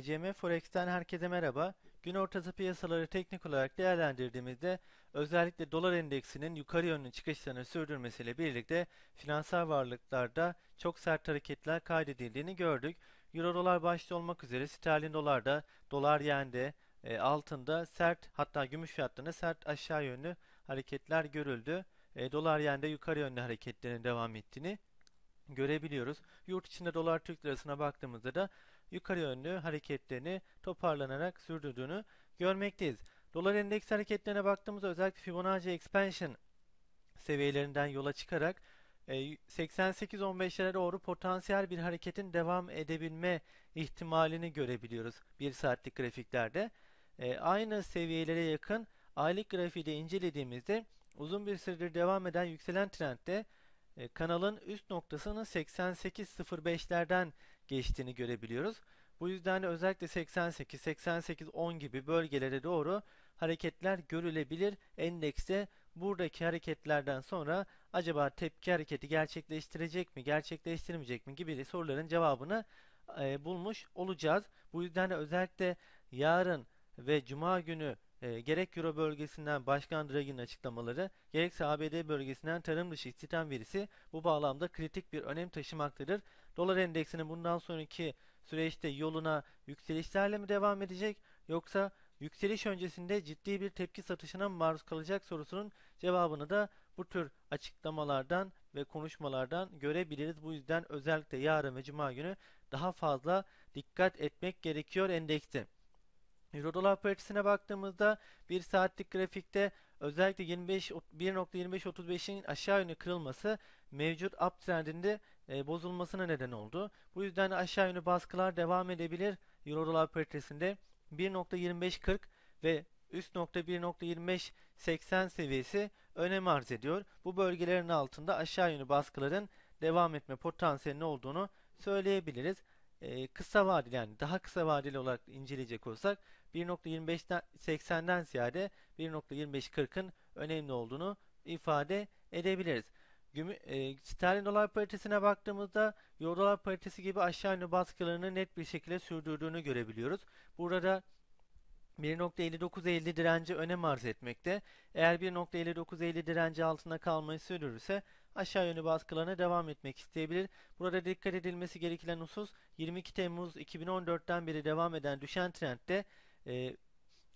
BCM Forex'ten herkese merhaba. Gün ortası piyasaları teknik olarak değerlendirdiğimizde özellikle dolar endeksinin yukarı yönlü çıkışlarını sürdürmesiyle birlikte finansal varlıklarda çok sert hareketler kaydedildiğini gördük. Euro dolar başta olmak üzere sterlin dolar da dolar yende e, altında sert hatta gümüş fiyatlarında sert aşağı yönlü hareketler görüldü. E, dolar yende yukarı yönlü hareketlerin devam ettiğini görebiliyoruz. Yurt içinde dolar Türk lirasına baktığımızda da yukarı yönlü hareketlerini toparlanarak sürdürdüğünü görmekteyiz. Dolar endeks hareketlerine baktığımızda özellikle Fibonacci expansion seviyelerinden yola çıkarak 88-15'lere e, doğru potansiyel bir hareketin devam edebilme ihtimalini görebiliyoruz 1 saatlik grafiklerde. E, aynı seviyelere yakın aylık grafiği de incelediğimizde uzun bir süredir devam eden yükselen trendde e, kanalın üst noktasının 88.05'lerden geçtiğini görebiliyoruz. Bu yüzden özellikle 88, 88, 10 gibi bölgelere doğru hareketler görülebilir. Endekste buradaki hareketlerden sonra acaba tepki hareketi gerçekleştirecek mi, gerçekleştirmeyecek mi gibi soruların cevabını e, bulmuş olacağız. Bu yüzden özellikle yarın ve cuma günü e, gerek Euro bölgesinden Başkan Draghi'nin açıklamaları, gerekse ABD bölgesinden tarım dışı istihdam verisi bu bağlamda kritik bir önem taşımaktadır. Dolar endeksinin bundan sonraki süreçte yoluna yükselişlerle mi devam edecek yoksa yükseliş öncesinde ciddi bir tepki satışına mı maruz kalacak sorusunun cevabını da bu tür açıklamalardan ve konuşmalardan görebiliriz. Bu yüzden özellikle yarın ve cuma günü daha fazla dikkat etmek gerekiyor endekste. Euro-Dolar paritesine baktığımızda 1 saatlik grafikte özellikle 25 1.2535'in aşağı yönlü kırılması mevcut uptrendinde e, bozulmasına neden oldu. Bu yüzden aşağı yönlü baskılar devam edebilir Euro-Dolar paritesinde 1.2540 ve üst nokta 1.2580 seviyesi önem arz ediyor. Bu bölgelerin altında aşağı yönlü baskıların devam etme potansiyelinin olduğunu söyleyebiliriz kısa vadeli yani daha kısa vadeli olarak inceleyecek olsak 1.25.80'den ziyade 1.25.40'ın önemli olduğunu ifade edebiliriz. Gümü, e, sterlin dolar paritesine baktığımızda euro dolar paritesi gibi aşağı yönlü baskılarını net bir şekilde sürdürdüğünü görebiliyoruz. Burada 1.59.50 direnci önem arz etmekte. Eğer 1.59.50 direnci altında kalmayı sürdürürse aşağı yönlü baskılarına devam etmek isteyebilir. Burada dikkat edilmesi gereken husus 22 Temmuz 2014'ten beri devam eden düşen trendde e,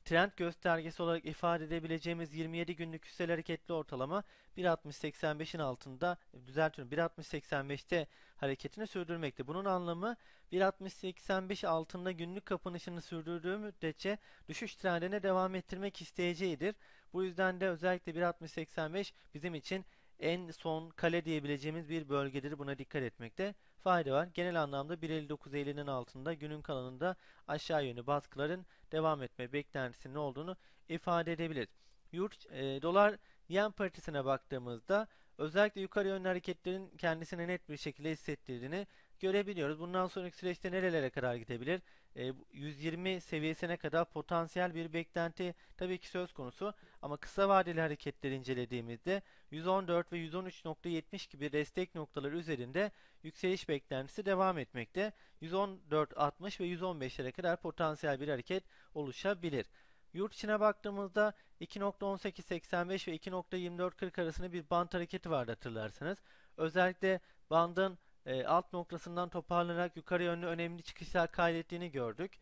trend göstergesi olarak ifade edebileceğimiz 27 günlük hissel hareketli ortalama 1.6085'in altında e, düzeltiyorum 1.6085'te hareketini sürdürmekte. Bunun anlamı 1.6085 altında günlük kapanışını sürdürdüğü müddetçe düşüş trendine devam ettirmek isteyeceğidir. Bu yüzden de özellikle 1.6085 bizim için en son kale diyebileceğimiz bir bölgedir. Buna dikkat etmekte fayda var. Genel anlamda 1.59.50'nin altında günün kalanında aşağı yönlü baskıların devam etme beklentisinin olduğunu ifade edebilir. Yurt, e, dolar yen paritesine baktığımızda özellikle yukarı yönlü hareketlerin kendisine net bir şekilde hissettirdiğini görebiliyoruz. Bundan sonraki süreçte nerelere kadar gidebilir? E, 120 seviyesine kadar potansiyel bir beklenti tabii ki söz konusu ama kısa vadeli hareketleri incelediğimizde 114 ve 113.70 gibi destek noktaları üzerinde yükseliş beklentisi devam etmekte. 114.60 ve 115'lere kadar potansiyel bir hareket oluşabilir. Yurt içine baktığımızda 2.1885 ve 2.2440 arasında bir band hareketi vardı hatırlarsanız. Özellikle bandın e, alt noktasından toparlanarak yukarı yönlü önemli çıkışlar kaydettiğini gördük.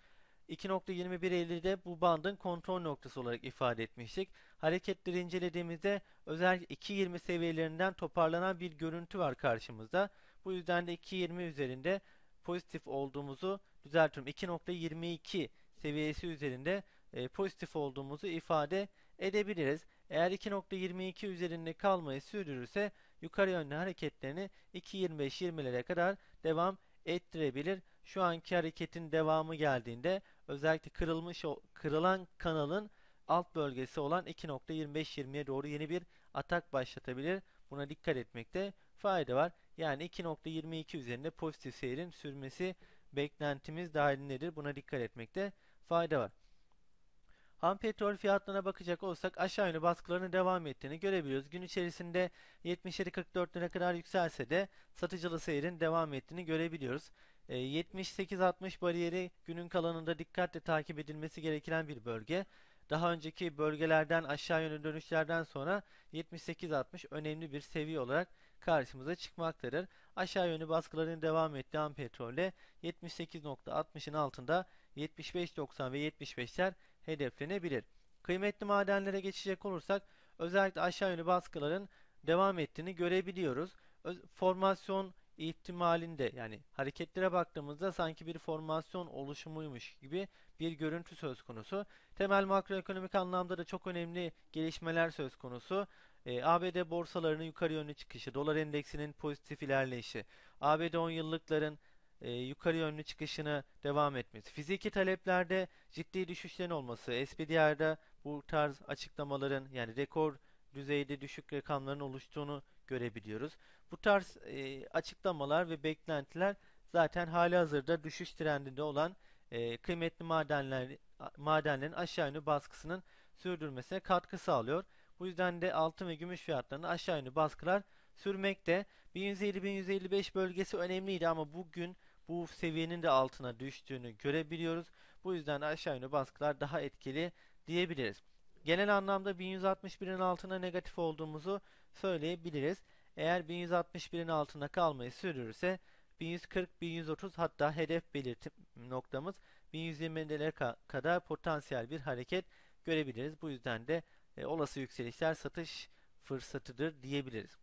2.2150'de bu bandın kontrol noktası olarak ifade etmiştik. Hareketleri incelediğimizde özellikle 2.20 seviyelerinden toparlanan bir görüntü var karşımızda. Bu yüzden de 2.20 üzerinde pozitif olduğumuzu düzeltiyorum. 2.22 seviyesi üzerinde e, pozitif olduğumuzu ifade edebiliriz. Eğer 2.22 üzerinde kalmayı sürdürürse yukarı yönlü hareketlerini 2.25-20'lere kadar devam ettirebilir. Şu anki hareketin devamı geldiğinde özellikle kırılmış kırılan kanalın alt bölgesi olan 2.25-20'ye doğru yeni bir atak başlatabilir. Buna dikkat etmekte fayda var. Yani 2.22 üzerinde pozitif seyirin sürmesi beklentimiz dahilindedir. Buna dikkat etmekte fayda var. Ham petrol fiyatlarına bakacak olsak aşağı yönlü baskılarının devam ettiğini görebiliyoruz. Gün içerisinde 77-44 lira kadar yükselse de satıcılı seyrin devam ettiğini görebiliyoruz. 78-60 e, bariyeri günün kalanında dikkatle takip edilmesi gereken bir bölge. Daha önceki bölgelerden aşağı yönlü dönüşlerden sonra 78-60 önemli bir seviye olarak karşımıza çıkmaktadır. Aşağı yönlü baskıların devam ettiği ham petrolle 78.60'ın altında 75.90 ve 75'ler hedeflenebilir. Kıymetli madenlere geçecek olursak özellikle aşağı yönlü baskıların devam ettiğini görebiliyoruz. Öz formasyon ihtimalinde yani hareketlere baktığımızda sanki bir formasyon oluşumuymuş gibi bir görüntü söz konusu. Temel makroekonomik anlamda da çok önemli gelişmeler söz konusu. E, ABD borsalarının yukarı yönlü çıkışı, dolar endeksinin pozitif ilerleyişi, ABD 10 yıllıkların e, yukarı yönlü çıkışını devam etmesi, fiziki taleplerde ciddi düşüşlerin olması, SPDR'da bu tarz açıklamaların yani rekor düzeyde düşük rakamların oluştuğunu görebiliyoruz. Bu tarz e, açıklamalar ve beklentiler zaten hali hazırda düşüş trendinde olan e, kıymetli madenler madenlerin aşağı yönlü baskısının sürdürmesine katkı sağlıyor. Bu yüzden de altın ve gümüş fiyatlarında aşağı yönlü baskılar sürmekte. 1150-1155 bölgesi önemliydi ama bugün bu seviyenin de altına düştüğünü görebiliyoruz. Bu yüzden aşağı yönlü baskılar daha etkili diyebiliriz. Genel anlamda 1161'in altına negatif olduğumuzu söyleyebiliriz. Eğer 1161'in altına kalmayı sürdürürse 1140, 1130 hatta hedef belirtim noktamız 1120'lere kadar potansiyel bir hareket görebiliriz. Bu yüzden de e, olası yükselişler satış fırsatıdır diyebiliriz.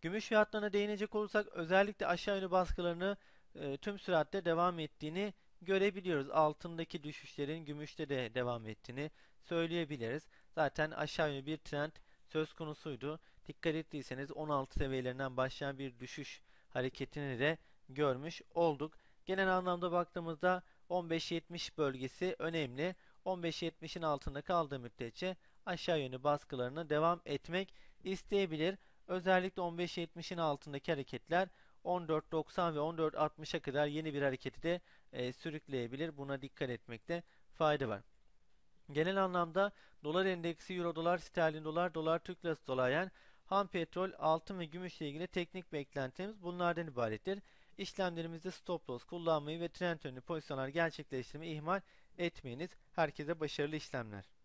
Gümüş fiyatlarına değinecek olursak özellikle aşağı yönlü baskılarını e, tüm süratte devam ettiğini görebiliyoruz. Altındaki düşüşlerin gümüşte de devam ettiğini söyleyebiliriz. Zaten aşağı yönlü bir trend söz konusuydu. Dikkat ettiyseniz 16 seviyelerinden başlayan bir düşüş hareketini de görmüş olduk. Genel anlamda baktığımızda 15.70 bölgesi önemli. 15.70'in altında kaldığı müddetçe aşağı yönlü baskılarına devam etmek isteyebilir. Özellikle 15.70'in altındaki hareketler 14.90 ve 14.60'a kadar yeni bir hareketi de e, sürükleyebilir. Buna dikkat etmekte fayda var. Genel anlamda dolar endeksi, euro dolar, sterlin dolar, dolar Türk lirası dolayen, ham petrol, altın ve gümüşle ilgili teknik beklentimiz bunlardan ibarettir. İşlemlerimizde stop loss kullanmayı ve trend yönlü pozisyonlar gerçekleştirmeyi ihmal etmeyiniz. Herkese başarılı işlemler.